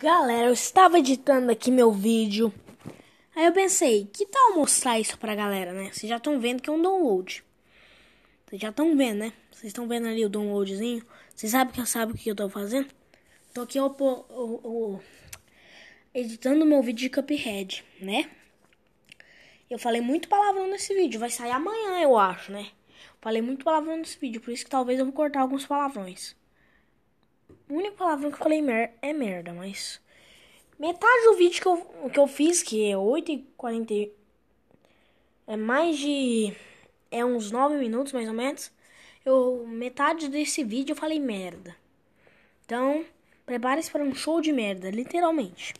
Galera, eu estava editando aqui meu vídeo. Aí eu pensei, que tal mostrar isso pra galera, né? Vocês já estão vendo que é um download. Vocês já estão vendo, né? Vocês estão vendo ali o downloadzinho. Vocês sabem que eu sabe o que eu tô fazendo? Tô aqui editando meu vídeo de Cuphead, né? Eu falei muito palavrão nesse vídeo. Vai sair amanhã, eu acho, né? Falei muito palavrão nesse vídeo, por isso que talvez eu vou cortar alguns palavrões. A única palavra que eu falei mer é merda, mas. Metade do vídeo que eu, que eu fiz, que é 8h40. É mais de. É uns 9 minutos mais ou menos. Eu, metade desse vídeo eu falei merda. Então, prepare-se para um show de merda, literalmente.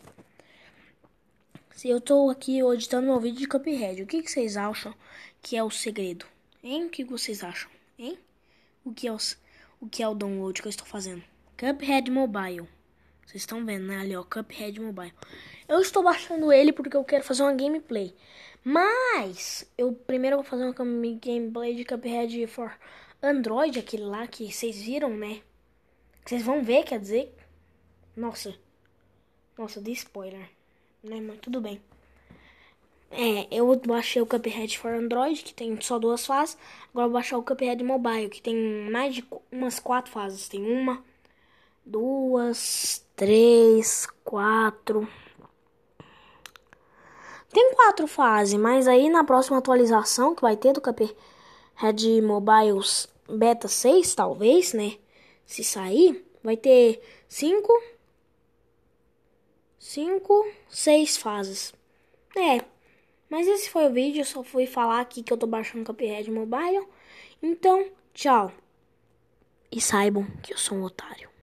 Se eu tô aqui editando meu vídeo de Cuphead, o que, que vocês acham que é o segredo? Hein? O que vocês acham? Hein? O que é o, o, que é o download que eu estou fazendo? Cuphead Mobile. Vocês estão vendo, né? Ali, ó, Cuphead Mobile. Eu estou baixando ele porque eu quero fazer uma gameplay. Mas, eu primeiro vou fazer uma gameplay de Cuphead for Android, aquele lá que vocês viram, né? Que vocês vão ver, quer dizer. Nossa. Nossa, de spoiler. Né, mas tudo bem. É, eu baixei o Cuphead for Android, que tem só duas fases. Agora eu vou baixar o Cuphead Mobile, que tem mais de umas quatro fases. Tem uma, duas, três, quatro. Tem quatro fases, mas aí na próxima atualização que vai ter do Cuphead Mobiles Beta 6, talvez, né? Se sair, vai ter cinco, cinco, seis fases. É, mas esse foi o vídeo, eu só fui falar aqui que eu tô baixando Cuphead Mobile. Então, tchau. E saibam que eu sou um otário.